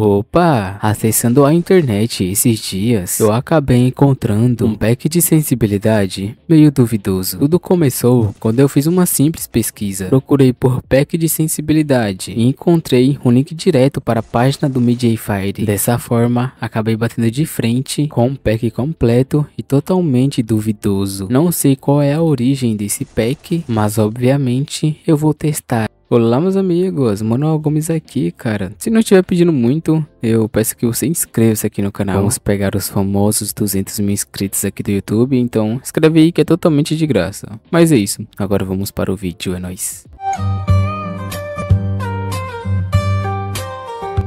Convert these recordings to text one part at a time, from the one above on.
Opa! Acessando a internet esses dias, eu acabei encontrando um pack de sensibilidade meio duvidoso. Tudo começou quando eu fiz uma simples pesquisa. Procurei por pack de sensibilidade e encontrei um link direto para a página do MediaFire. Fire. Dessa forma, acabei batendo de frente com um pack completo e totalmente duvidoso. Não sei qual é a origem desse pack, mas obviamente eu vou testar. Olá meus amigos, Manuel Gomes aqui, cara. Se não estiver pedindo muito, eu peço que você inscreva-se aqui no canal. Vamos pegar os famosos 200 mil inscritos aqui do YouTube, então escreve aí que é totalmente de graça. Mas é isso, agora vamos para o vídeo, é nóis.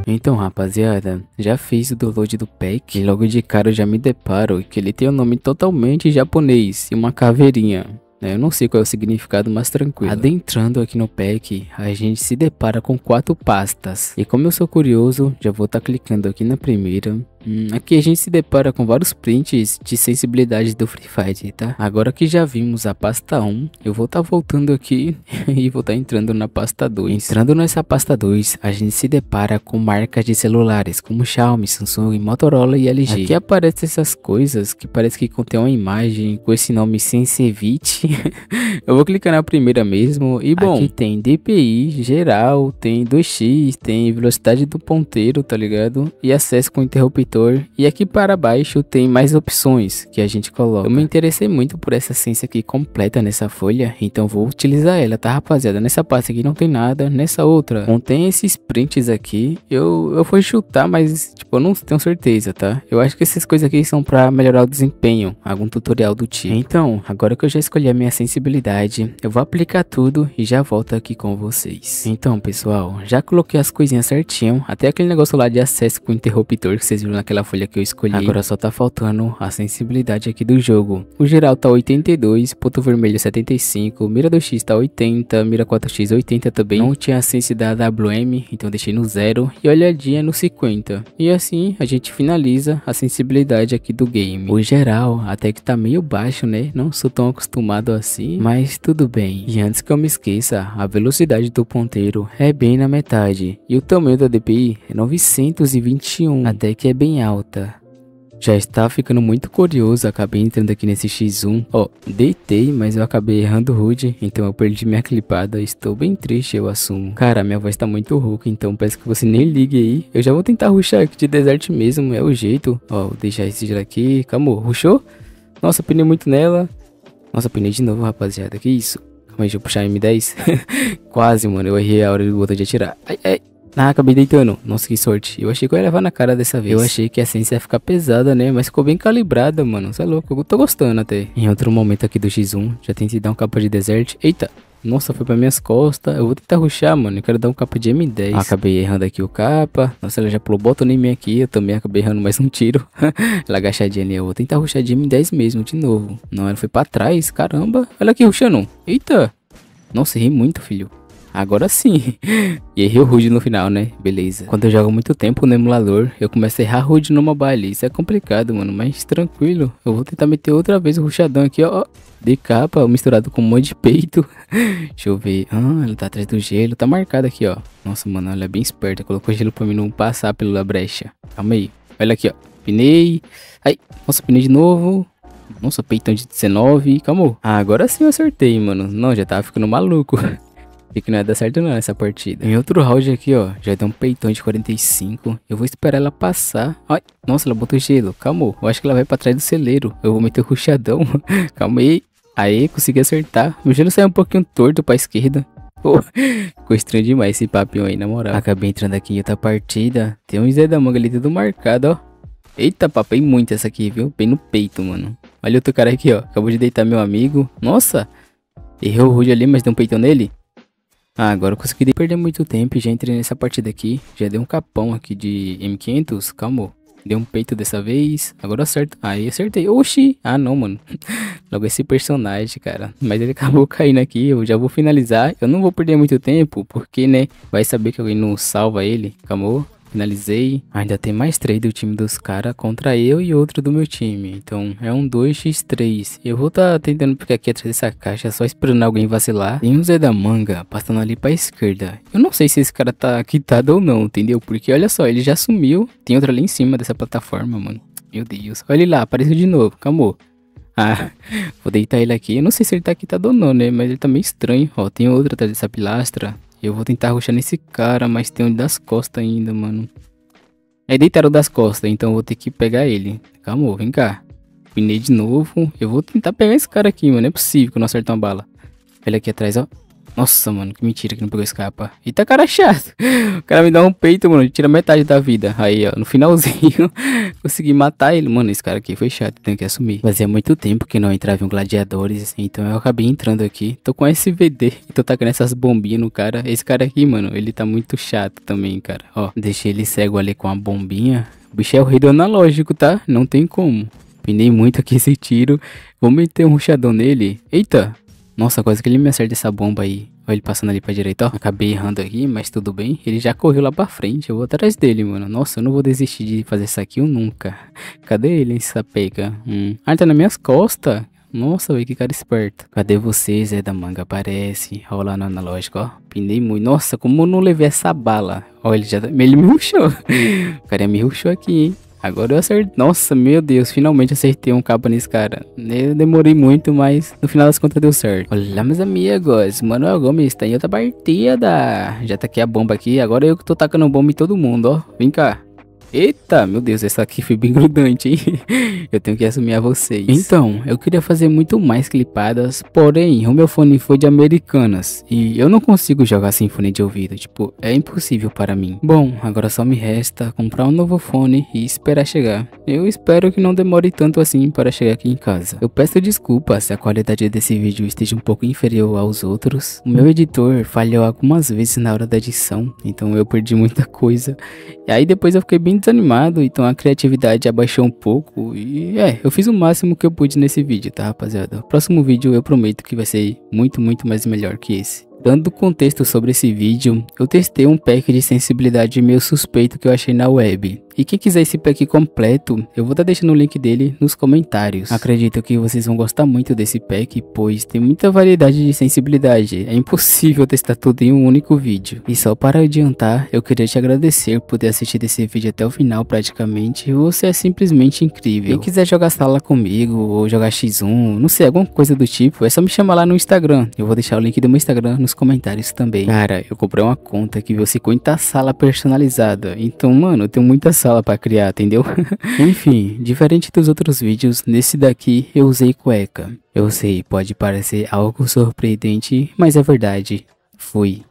Então, rapaziada, já fiz o download do pack e logo de cara eu já me deparo que ele tem um nome totalmente japonês e uma caveirinha. Né? Eu não sei qual é o significado, mas tranquilo. Adentrando aqui no pack, a gente se depara com quatro pastas. E como eu sou curioso, já vou estar tá clicando aqui na primeira Hum, aqui é a gente se depara com vários prints de sensibilidade do Free Fire, tá? Agora que já vimos a pasta 1, eu vou estar tá voltando aqui e vou estar tá entrando na pasta 2. Entrando nessa pasta 2, a gente se depara com marcas de celulares como Xiaomi, Samsung, Motorola e LG. Aqui aparecem essas coisas que parece que contém uma imagem com esse nome Sensevite. eu vou clicar na primeira mesmo e bom, aqui tem DPI geral, tem 2x, tem velocidade do ponteiro, tá ligado? E acesso com interruptor e aqui para baixo tem mais opções que a gente coloca. Eu me interessei muito por essa essência aqui completa nessa folha, então vou utilizar ela, tá rapaziada? Nessa parte aqui não tem nada, nessa outra não tem esses prints aqui, eu, eu fui chutar, mas tipo, eu não tenho certeza, tá? Eu acho que essas coisas aqui são para melhorar o desempenho, algum tutorial do tipo. Então, agora que eu já escolhi a minha sensibilidade, eu vou aplicar tudo e já volto aqui com vocês. Então pessoal, já coloquei as coisinhas certinho, até aquele negócio lá de acesso com interruptor que vocês viram naquela folha que eu escolhi. Agora só tá faltando a sensibilidade aqui do jogo. O geral tá 82, ponto vermelho 75, mira 2x tá 80, mira 4x 80 também. Não tinha a sense da WM, então deixei no 0 e olhadinha no 50. E assim a gente finaliza a sensibilidade aqui do game. O geral até que tá meio baixo, né? Não sou tão acostumado assim, mas tudo bem. E antes que eu me esqueça, a velocidade do ponteiro é bem na metade e o tamanho da DPI é 921, até que é bem bem alta. Já está ficando muito curioso, acabei entrando aqui nesse X1. Ó, oh, deitei, mas eu acabei errando o HUD, então eu perdi minha clipada. Estou bem triste, eu assumo. Cara, minha voz tá muito rouca, então peço que você nem ligue aí. Eu já vou tentar ruxar aqui de desert mesmo, é o jeito. Ó, oh, vou deixar esse giro aqui. Calma, rushou? Nossa, penei muito nela. Nossa, penei de novo, rapaziada, que isso? Calma aí, deixa eu puxar a M10. Quase, mano, eu errei a hora do botão de atirar. Ai, ai. Ah, acabei deitando. Nossa, que sorte. Eu achei que eu ia levar na cara dessa vez. Eu achei que a essência ia ficar pesada, né? Mas ficou bem calibrada, mano. Você é louco. Eu tô gostando até. Em outro momento aqui do X1, já tentei dar um capa de deserto. Eita, nossa, foi pra minhas costas. Eu vou tentar ruxar, mano. Eu quero dar um capa de M10. Ah, acabei errando aqui o capa. Nossa, ela já pulou bota nem mim aqui. Eu também acabei errando mais um tiro. ela agachadinha ali. Eu vou tentar ruxar de M10 mesmo, de novo. Não, ela foi pra trás. Caramba. Olha aqui ruxando. Eita. Nossa, errei muito, filho agora sim. E errei o Rude no final, né? Beleza. Quando eu jogo muito tempo no emulador, eu começo a errar rude no mobile. Isso é complicado, mano, mas tranquilo. Eu vou tentar meter outra vez o ruxadão aqui, ó. De capa, misturado com um monte de peito. Deixa eu ver. Ah, ele tá atrás do gelo. Tá marcado aqui, ó. Nossa, mano, ela é bem esperta. Colocou gelo pra mim não passar pela brecha. Calma aí. Olha aqui, ó. Pinei. Ai, nossa, pinei de novo. Nossa, peitão de 19. Calma. Ah, agora sim eu acertei, mano. Não, já tava ficando maluco. E que não ia dar certo não essa partida. Em outro round aqui, ó. Já deu um peitão de 45. Eu vou esperar ela passar. Ai, nossa, ela botou gelo. Calma, eu acho que ela vai pra trás do celeiro. Eu vou meter o ruxadão. Calma aí. Aí, consegui acertar. O gelo saiu um pouquinho torto pra esquerda. Pô, ficou estranho demais esse papinho aí, na moral. Acabei entrando aqui em outra partida. Tem um Zé da Manga ali tudo marcado, ó. Eita, papai, muito essa aqui, viu? Bem no peito, mano. Olha outro cara aqui, ó. Acabou de deitar meu amigo. Nossa! Errou o Rude ali, mas deu um peitão nele. Ah, agora eu consegui perder muito tempo e já entrei nessa partida aqui. Já dei um capão aqui de M500, calmou. Deu um peito dessa vez. Agora acerto. Aí acertei. Oxi. Ah, não, mano. Logo esse personagem, cara. Mas ele acabou caindo aqui. Eu já vou finalizar. Eu não vou perder muito tempo. Porque, né? Vai saber que alguém não salva ele. Calma finalizei. Ainda tem mais três do time dos caras contra eu e outro do meu time. Então é um 2x3. Eu vou tá tentando ficar aqui atrás dessa caixa, só esperando alguém vacilar. Tem um Zé da Manga passando ali pra esquerda. Eu não sei se esse cara tá quitado ou não, entendeu? Porque olha só, ele já sumiu. Tem outro ali em cima dessa plataforma, mano. Meu Deus. Olha ele lá, apareceu de novo. Calma. Ah, vou deitar ele aqui. Eu não sei se ele tá quitado ou não, né? Mas ele tá meio estranho. Ó, tem outro atrás dessa pilastra. Eu vou tentar ruxar nesse cara, mas tem um das costas ainda, mano. É deitaram das costas, então eu vou ter que pegar ele. Calma, vem cá. Pinei de novo. Eu vou tentar pegar esse cara aqui, mano. Não é possível que eu não acerte uma bala. Ele aqui atrás, ó. Nossa, mano, que mentira que não pegou esse capa. Eita, cara chato. O cara me dá um peito, mano. Tira metade da vida. Aí, ó, no finalzinho, consegui matar ele. Mano, esse cara aqui foi chato, tenho que assumir. Fazia muito tempo que não entrava em gladiadores, assim, então eu acabei entrando aqui. Tô com SVD tô tacando essas bombinhas no cara. Esse cara aqui, mano, ele tá muito chato também, cara. Ó, deixei ele cego ali com a bombinha. O bicho é o rei do analógico, tá? Não tem como. Pinei muito aqui esse tiro. Vou meter um ruchadão nele. Eita, nossa, quase que ele me acerta essa bomba aí. Olha ele passando ali pra direita, ó. Acabei errando aqui, mas tudo bem. Ele já correu lá pra frente. Eu vou atrás dele, mano. Nossa, eu não vou desistir de fazer isso aqui eu nunca. Cadê ele, essa pega? Hum. Ah, ele tá nas minhas costas. Nossa, velho, que cara esperto. Cadê vocês, Zé da Manga? Aparece. Olha lá no analógico, ó. Pinei muito. Nossa, como eu não levei essa bala. Olha, ele já... Tá- ele me ruxou. o cara me ruxou aqui, hein. Agora eu acertei. Nossa, meu Deus, finalmente acertei um capa nesse cara. Eu demorei muito, mas no final das contas deu certo. Olá, meus amigos. Manuel Gomes está em outra partida. Já taquei a bomba aqui. Agora eu que tô tacando bomba em todo mundo, ó. Vem cá. Eita, meu Deus, essa aqui foi bem grudante, hein? eu tenho que assumir a vocês. Então, eu queria fazer muito mais clipadas, porém, o meu fone foi de americanas e eu não consigo jogar sem fone de ouvido, tipo, é impossível para mim. Bom, agora só me resta comprar um novo fone e esperar chegar. Eu espero que não demore tanto assim para chegar aqui em casa. Eu peço desculpas se a qualidade desse vídeo esteja um pouco inferior aos outros. O meu editor falhou algumas vezes na hora da edição, então eu perdi muita coisa. E aí depois eu fiquei bem desanimado, então a criatividade abaixou um pouco. E é, eu fiz o máximo que eu pude nesse vídeo, tá rapaziada? O próximo vídeo eu prometo que vai ser muito, muito mais melhor que esse. Dando contexto sobre esse vídeo, eu testei um pack de sensibilidade meio suspeito que eu achei na web. E quem quiser esse pack completo, eu vou estar tá deixando o link dele nos comentários. Acredito que vocês vão gostar muito desse pack, pois tem muita variedade de sensibilidade. É impossível testar tudo em um único vídeo. E só para adiantar, eu queria te agradecer por ter assistido esse vídeo até o final praticamente. Você é simplesmente incrível. Quem quiser jogar sala comigo, ou jogar X1, não sei, alguma coisa do tipo, é só me chamar lá no Instagram. Eu vou deixar o link do meu Instagram no nos comentários também. Cara, eu comprei uma conta que viu 50 sala personalizada. Então, mano, eu tenho muita sala para criar, entendeu? Enfim, diferente dos outros vídeos, nesse daqui eu usei cueca. Eu sei, pode parecer algo surpreendente, mas é verdade. Fui.